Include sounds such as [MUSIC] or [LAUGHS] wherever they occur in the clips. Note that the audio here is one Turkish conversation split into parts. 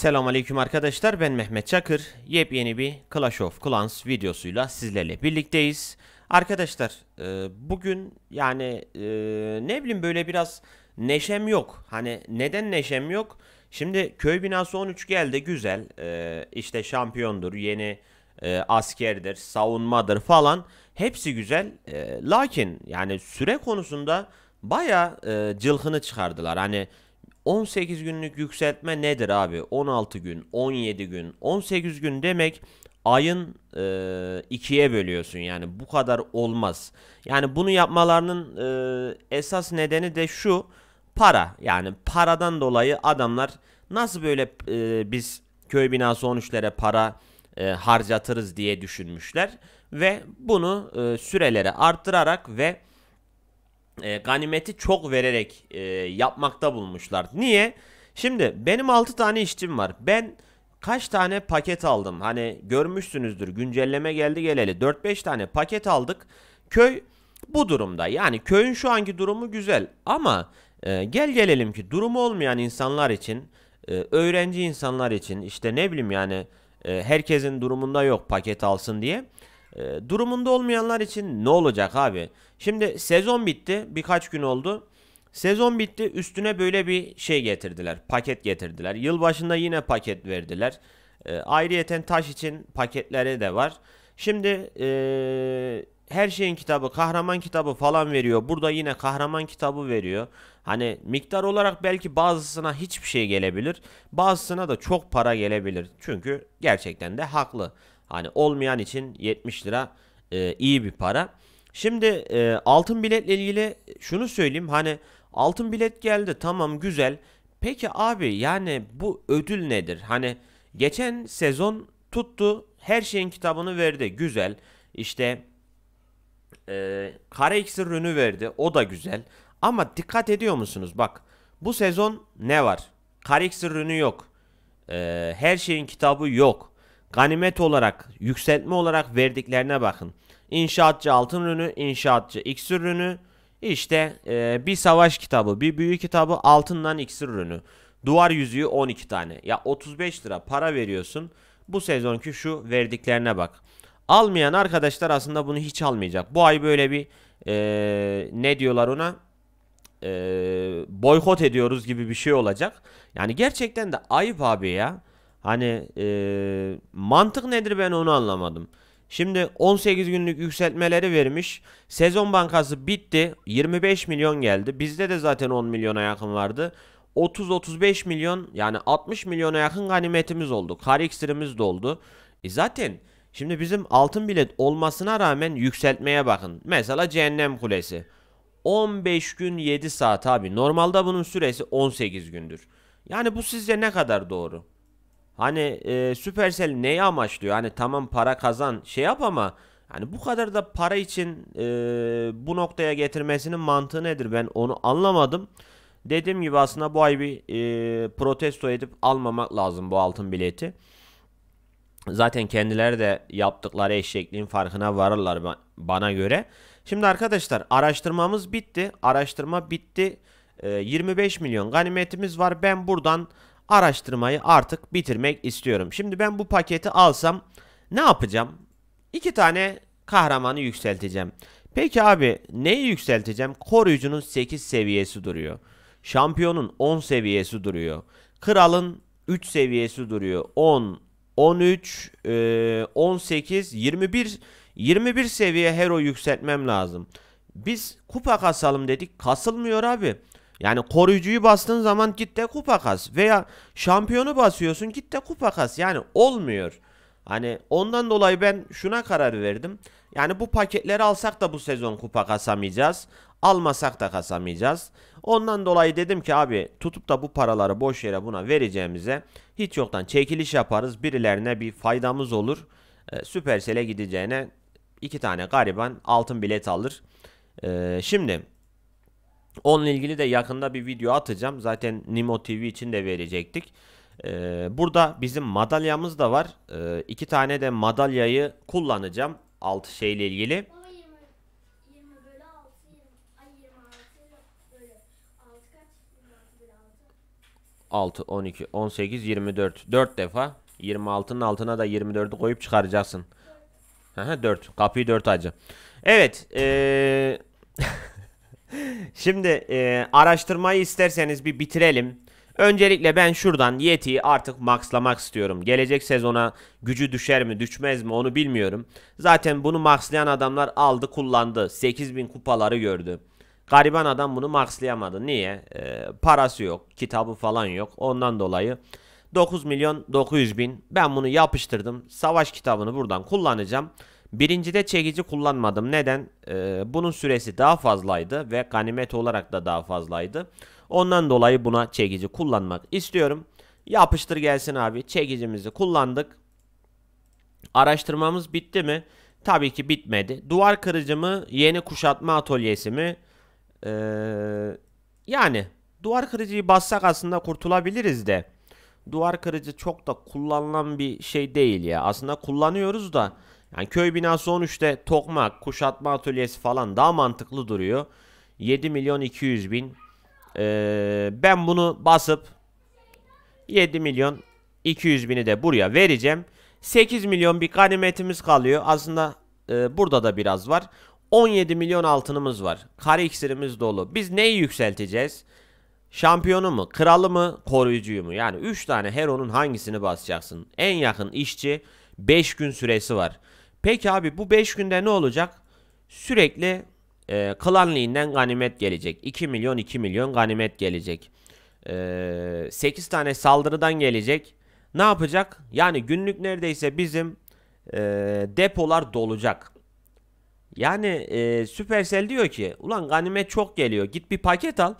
Selamünaleyküm arkadaşlar ben Mehmet Çakır. Yepyeni bir Clash of Clans videosuyla sizlerle birlikteyiz. Arkadaşlar e, bugün yani e, ne bileyim böyle biraz neşem yok. Hani neden neşem yok? Şimdi köy binası 13 geldi güzel. E, işte şampiyondur yeni e, askerdir savunmadır falan. Hepsi güzel. E, lakin yani süre konusunda baya e, cılkını çıkardılar. Hani 18 günlük yükseltme nedir abi? 16 gün, 17 gün, 18 gün demek ayın e, ikiye bölüyorsun yani bu kadar olmaz. Yani bunu yapmalarının e, esas nedeni de şu para yani paradan dolayı adamlar nasıl böyle e, biz köy binası 13'lere para e, harcatırız diye düşünmüşler ve bunu e, süreleri arttırarak ve e, ganimeti çok vererek e, yapmakta bulmuşlar. Niye? Şimdi benim 6 tane işçim var. Ben kaç tane paket aldım? Hani görmüşsünüzdür güncelleme geldi geleli 4-5 tane paket aldık. Köy bu durumda. Yani köyün şu anki durumu güzel ama e, gel gelelim ki durumu olmayan insanlar için, e, öğrenci insanlar için işte ne bileyim yani e, herkesin durumunda yok paket alsın diye. E, durumunda olmayanlar için ne olacak abi? Şimdi sezon bitti. Birkaç gün oldu. Sezon bitti. Üstüne böyle bir şey getirdiler. Paket getirdiler. Yılbaşında yine paket verdiler. E, ayrıyeten taş için paketleri de var. Şimdi e, her şeyin kitabı, kahraman kitabı falan veriyor. Burada yine kahraman kitabı veriyor. Hani miktar olarak belki bazısına hiçbir şey gelebilir. Bazısına da çok para gelebilir. Çünkü gerçekten de haklı. Hani olmayan için 70 lira e, iyi bir para. Şimdi e, altın biletle ilgili şunu söyleyeyim. Hani altın bilet geldi tamam güzel. Peki abi yani bu ödül nedir? Hani geçen sezon tuttu her şeyin kitabını verdi güzel. İşte e, kara iksir verdi o da güzel. Ama dikkat ediyor musunuz bak bu sezon ne var? Kara iksir yok. E, her şeyin kitabı yok ganimet olarak, yükseltme olarak verdiklerine bakın. İnşaatçı altın ürünü, inşaatçı iksir ürünü, işte e, bir savaş kitabı, bir büyü kitabı, altından iksir ürünü. Duvar yüzüğü 12 tane. Ya 35 lira para veriyorsun. Bu sezonki şu verdiklerine bak. Almayan arkadaşlar aslında bunu hiç almayacak. Bu ay böyle bir e, ne diyorlar ona? E, boykot ediyoruz gibi bir şey olacak. Yani gerçekten de ayıp abi ya. Hani e, mantık nedir ben onu anlamadım. Şimdi 18 günlük yükseltmeleri vermiş. Sezon bankası bitti. 25 milyon geldi. Bizde de zaten 10 milyona yakın vardı. 30-35 milyon yani 60 milyona yakın ganimetimiz oldu. Kar iksirimiz doldu. E zaten şimdi bizim altın bilet olmasına rağmen yükseltmeye bakın. Mesela cehennem kulesi. 15 gün 7 saat abi. Normalde bunun süresi 18 gündür. Yani bu sizce ne kadar doğru? Hani e, Supercell neyi amaçlıyor? Hani tamam para kazan şey yap ama hani bu kadar da para için e, bu noktaya getirmesinin mantığı nedir? Ben onu anlamadım. Dediğim gibi aslında bu ay bir e, protesto edip almamak lazım bu altın bileti. Zaten kendileri de yaptıkları eşekliğin farkına varırlar bana göre. Şimdi arkadaşlar araştırmamız bitti. Araştırma bitti. E, 25 milyon ganimetimiz var. Ben buradan araştırmayı artık bitirmek istiyorum. Şimdi ben bu paketi alsam ne yapacağım? İki tane kahramanı yükselteceğim. Peki abi neyi yükselteceğim? Koruyucunun 8 seviyesi duruyor. Şampiyonun 10 seviyesi duruyor. Kralın 3 seviyesi duruyor. 10, 13, 18, 21, 21 seviye hero yükseltmem lazım. Biz kupa kasalım dedik. Kasılmıyor abi. Yani koruyucuyu bastığın zaman git de kupa kas veya şampiyonu basıyorsun git de kupa kas. Yani olmuyor. Hani ondan dolayı ben şuna karar verdim. Yani bu paketleri alsak da bu sezon kupa kasamayacağız. Almasak da kasamayacağız. Ondan dolayı dedim ki abi tutup da bu paraları boş yere buna vereceğimize hiç yoktan çekiliş yaparız. Birilerine bir faydamız olur. Ee, Supercell'e gideceğine iki tane gariban altın bilet alır. Ee, şimdi Onunla ilgili de yakında bir video atacağım. Zaten Nimo TV için de verecektik. Ee, burada bizim madalyamız da var. Ee, iki tane de madalyayı kullanacağım. Altı şeyle ilgili. Altı, on iki, on sekiz, yirmi dört. Dört defa. Yirmi altının altına da yirmi dördü koyup çıkaracaksın. Dört. Kapıyı dört acı. Evet. Eee... [LAUGHS] Şimdi e, araştırmayı isterseniz bir bitirelim. Öncelikle ben şuradan Yeti'yi artık maxlamak istiyorum. Gelecek sezona gücü düşer mi düşmez mi onu bilmiyorum. Zaten bunu maxlayan adamlar aldı kullandı. 8000 kupaları gördü. Gariban adam bunu maxlayamadı. Niye? Ee, parası yok. Kitabı falan yok. Ondan dolayı 9 milyon 900 bin. Ben bunu yapıştırdım. Savaş kitabını buradan kullanacağım. Birincide çekici kullanmadım. Neden? Ee, bunun süresi daha fazlaydı ve ganimet olarak da daha fazlaydı. Ondan dolayı buna çekici kullanmak istiyorum. Yapıştır gelsin abi. Çekicimizi kullandık. Araştırmamız bitti mi? Tabii ki bitmedi. Duvar kırıcı mı? Yeni kuşatma atölyesi mi? Ee, yani duvar kırıcıyı bassak aslında kurtulabiliriz de. Duvar kırıcı çok da kullanılan bir şey değil ya. Aslında kullanıyoruz da yani köy binası 13'te tokmak, kuşatma atölyesi falan daha mantıklı duruyor. 7 milyon 200 bin. Ee, ben bunu basıp 7 milyon 200 bini de buraya vereceğim. 8 milyon bir ganimetimiz kalıyor. Aslında e, burada da biraz var. 17 milyon altınımız var. Kare iksirimiz dolu. Biz neyi yükselteceğiz? Şampiyonu mu? Kralı mı? Koruyucuyu mu? Yani 3 tane heronun hangisini basacaksın? En yakın işçi 5 gün süresi var. Peki abi bu 5 günde ne olacak? Sürekli e, klanliğinden ganimet gelecek. 2 milyon 2 milyon ganimet gelecek. E, 8 tane saldırıdan gelecek. Ne yapacak? Yani günlük neredeyse bizim e, depolar dolacak. Yani e, Supercell diyor ki ulan ganimet çok geliyor git bir paket al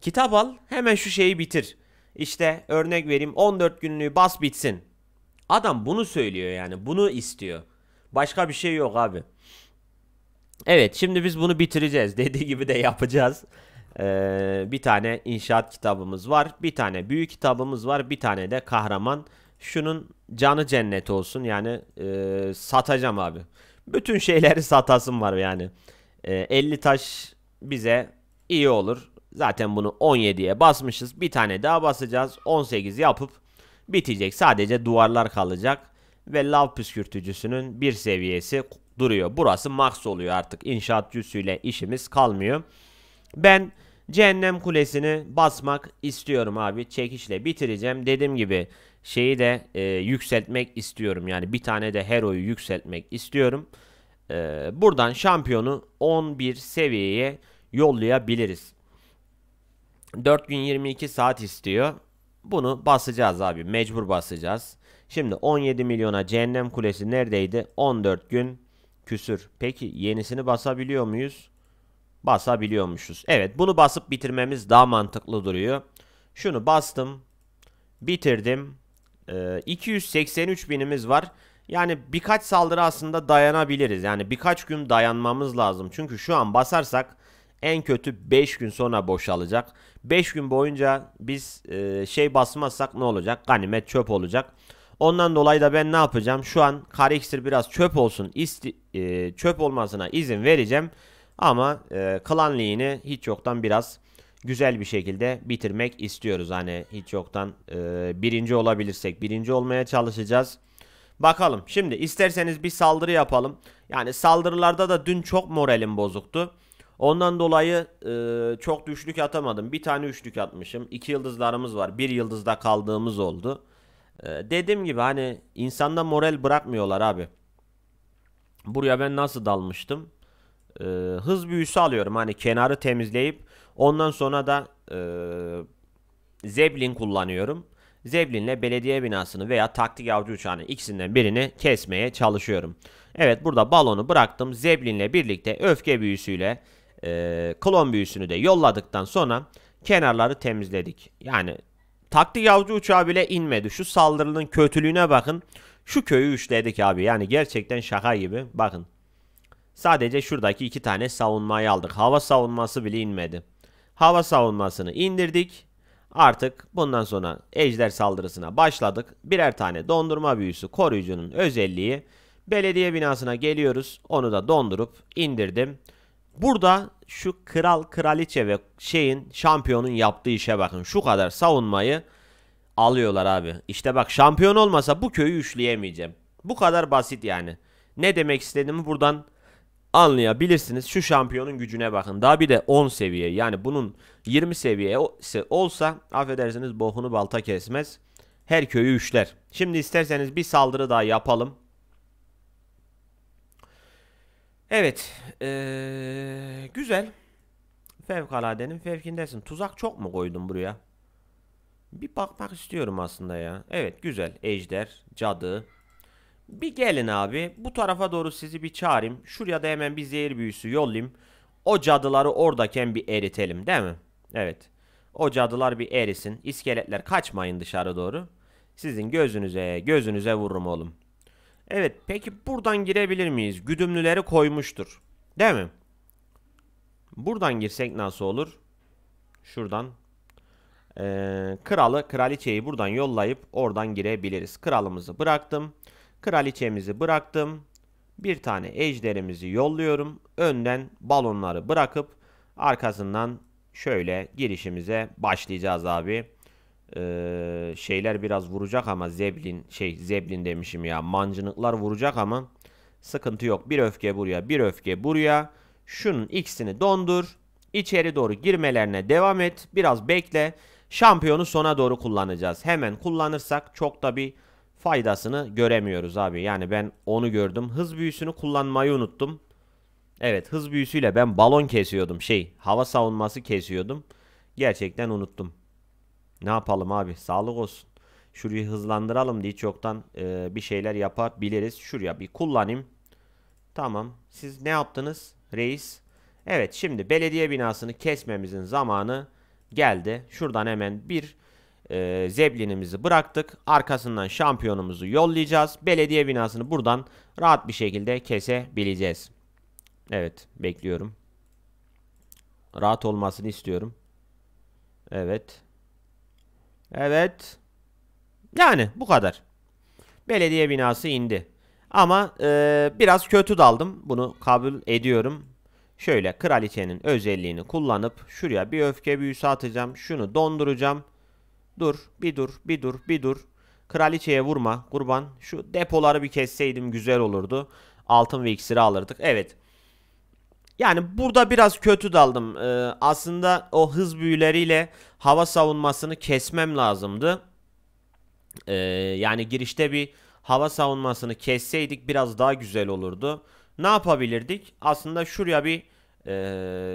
kitap al hemen şu şeyi bitir. İşte örnek vereyim 14 günlüğü bas bitsin. Adam bunu söylüyor yani bunu istiyor. Başka bir şey yok abi. Evet şimdi biz bunu bitireceğiz. [LAUGHS] Dediği gibi de yapacağız. Ee, bir tane inşaat kitabımız var. Bir tane büyük kitabımız var. Bir tane de kahraman. Şunun canı cennet olsun. Yani e, satacağım abi. Bütün şeyleri [LAUGHS] satasım var yani. E, 50 taş bize iyi olur. Zaten bunu 17'ye basmışız. Bir tane daha basacağız. 18 yapıp bitecek. Sadece duvarlar kalacak ve lav püskürtücüsünün bir seviyesi duruyor. Burası max oluyor artık. İnşaatçısıyla işimiz kalmıyor. Ben cehennem kulesini basmak istiyorum abi. Çekişle bitireceğim. Dediğim gibi şeyi de e, yükseltmek istiyorum. Yani bir tane de heroyu yükseltmek istiyorum. E, buradan şampiyonu 11 seviyeye yollayabiliriz. 4 gün 22 saat istiyor. Bunu basacağız abi. Mecbur basacağız. Şimdi 17 milyona cehennem kulesi neredeydi? 14 gün küsür. Peki yenisini basabiliyor muyuz? Basabiliyormuşuz. Evet bunu basıp bitirmemiz daha mantıklı duruyor. Şunu bastım. Bitirdim. Ee, 283 binimiz var. Yani birkaç saldırı aslında dayanabiliriz. Yani birkaç gün dayanmamız lazım. Çünkü şu an basarsak en kötü 5 gün sonra boşalacak. 5 gün boyunca biz e, şey basmazsak ne olacak? Ganimet çöp olacak. Ondan dolayı da ben ne yapacağım? Şu an kare biraz çöp olsun. Isti, e, çöp olmasına izin vereceğim. Ama e, klan liğini hiç yoktan biraz güzel bir şekilde bitirmek istiyoruz. Hani hiç yoktan e, birinci olabilirsek birinci olmaya çalışacağız. Bakalım şimdi isterseniz bir saldırı yapalım. Yani saldırılarda da dün çok moralim bozuktu. Ondan dolayı e, çok düşlük atamadım. Bir tane üçlük atmışım. İki yıldızlarımız var. Bir yıldızda kaldığımız oldu. Ee, dediğim gibi hani insanda moral bırakmıyorlar abi. Buraya ben nasıl dalmıştım? Ee, hız büyüsü alıyorum. Hani kenarı temizleyip ondan sonra da e, zeblin kullanıyorum. Zeblinle belediye binasını veya taktik avcı uçağını ikisinden birini kesmeye çalışıyorum. Evet burada balonu bıraktım. Zeblinle birlikte öfke büyüsüyle e, klon büyüsünü de yolladıktan sonra kenarları temizledik. Yani Taktik avcı uçağı bile inmedi. Şu saldırının kötülüğüne bakın. Şu köyü üçledik abi. Yani gerçekten şaka gibi. Bakın. Sadece şuradaki iki tane savunmayı aldık. Hava savunması bile inmedi. Hava savunmasını indirdik. Artık bundan sonra ejder saldırısına başladık. Birer tane dondurma büyüsü koruyucunun özelliği. Belediye binasına geliyoruz. Onu da dondurup indirdim. Burada şu kral kraliçe ve şeyin şampiyonun yaptığı işe bakın. Şu kadar savunmayı alıyorlar abi. İşte bak şampiyon olmasa bu köyü üşleyemeyeceğim. Bu kadar basit yani. Ne demek istediğimi buradan anlayabilirsiniz. Şu şampiyonun gücüne bakın. Daha bir de 10 seviye yani bunun 20 seviyesi olsa affedersiniz bohunu balta kesmez. Her köyü üşler. Şimdi isterseniz bir saldırı daha yapalım. Evet. Ee, güzel. Fevkaladenin fevkindesin. Tuzak çok mu koydun buraya? Bir bakmak istiyorum aslında ya. Evet güzel. Ejder, cadı. Bir gelin abi. Bu tarafa doğru sizi bir çağırayım. Şuraya da hemen bir zehir büyüsü yollayayım. O cadıları oradayken bir eritelim değil mi? Evet. O cadılar bir erisin. İskeletler kaçmayın dışarı doğru. Sizin gözünüze gözünüze vururum oğlum. Evet peki buradan girebilir miyiz? Güdümlüleri koymuştur. Değil mi? Buradan girsek nasıl olur? Şuradan. Ee, kralı, kraliçeyi buradan yollayıp oradan girebiliriz. Kralımızı bıraktım. Kraliçemizi bıraktım. Bir tane ejderimizi yolluyorum. Önden balonları bırakıp arkasından şöyle girişimize başlayacağız abi e, şeyler biraz vuracak ama Zeblin şey Zeblin demişim ya mancınıklar vuracak ama sıkıntı yok. Bir öfke buraya bir öfke buraya şunun ikisini dondur içeri doğru girmelerine devam et biraz bekle şampiyonu sona doğru kullanacağız. Hemen kullanırsak çok da bir faydasını göremiyoruz abi. Yani ben onu gördüm. Hız büyüsünü kullanmayı unuttum. Evet hız büyüsüyle ben balon kesiyordum şey hava savunması kesiyordum. Gerçekten unuttum. Ne yapalım abi sağlık olsun. Şurayı hızlandıralım diye çoktan e, bir şeyler yapabiliriz. Şuraya bir kullanayım. Tamam. Siz ne yaptınız reis? Evet şimdi belediye binasını kesmemizin zamanı geldi. Şuradan hemen bir e, zeblinimizi bıraktık. Arkasından şampiyonumuzu yollayacağız. Belediye binasını buradan rahat bir şekilde kesebileceğiz. Evet bekliyorum. Rahat olmasını istiyorum. Evet. Evet. Yani bu kadar. Belediye binası indi. Ama e, biraz kötü daldım. Bunu kabul ediyorum. Şöyle kraliçenin özelliğini kullanıp şuraya bir öfke büyüsü atacağım. Şunu donduracağım. Dur bir dur bir dur bir dur. Kraliçeye vurma kurban. Şu depoları bir kesseydim güzel olurdu. Altın ve iksiri alırdık. Evet. Yani burada biraz kötü daldım. Ee, aslında o hız büyüleriyle hava savunmasını kesmem lazımdı. Ee, yani girişte bir hava savunmasını kesseydik biraz daha güzel olurdu. Ne yapabilirdik? Aslında şuraya bir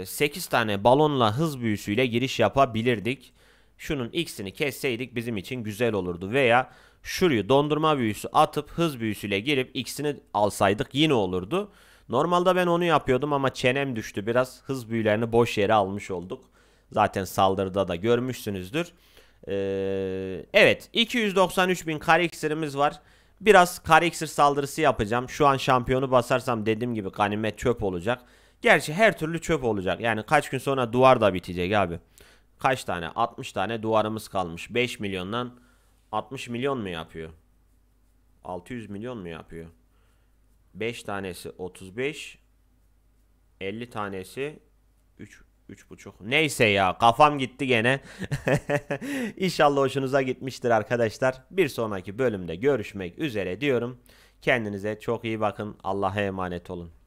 e, 8 tane balonla hız büyüsüyle giriş yapabilirdik. Şunun ikisini kesseydik bizim için güzel olurdu. Veya şurayı dondurma büyüsü atıp hız büyüsüyle girip ikisini alsaydık yine olurdu. Normalde ben onu yapıyordum ama çenem düştü. Biraz hız büyülerini boş yere almış olduk. Zaten saldırıda da görmüşsünüzdür. Ee, evet 293 bin kare var. Biraz kare saldırısı yapacağım. Şu an şampiyonu basarsam dediğim gibi ganimet çöp olacak. Gerçi her türlü çöp olacak. Yani kaç gün sonra duvar da bitecek abi. Kaç tane? 60 tane duvarımız kalmış. 5 milyondan 60 milyon mu yapıyor? 600 milyon mu yapıyor? 5 tanesi 35. 50 tanesi 3 Üç buçuk. Neyse ya kafam gitti gene. [LAUGHS] İnşallah hoşunuza gitmiştir arkadaşlar. Bir sonraki bölümde görüşmek üzere diyorum. Kendinize çok iyi bakın. Allah'a emanet olun.